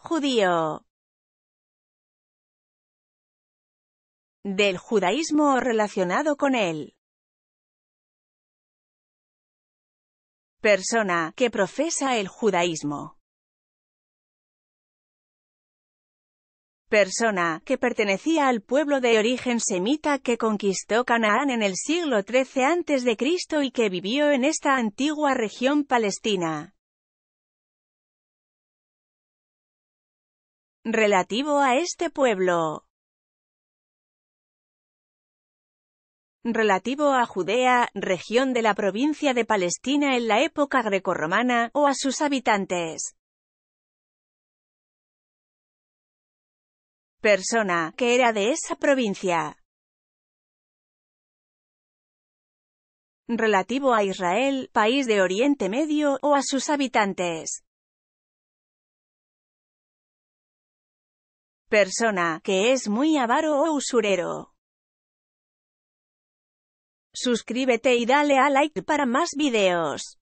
Judío. Del judaísmo relacionado con él. Persona que profesa el judaísmo. Persona que pertenecía al pueblo de origen semita que conquistó Canaán en el siglo XIII a.C. y que vivió en esta antigua región palestina. relativo a este pueblo. relativo a Judea, región de la provincia de Palestina en la época grecorromana, o a sus habitantes. Persona, que era de esa provincia. Relativo a Israel, país de Oriente Medio, o a sus habitantes. Persona que es muy avaro o usurero. Suscríbete y dale a like para más videos.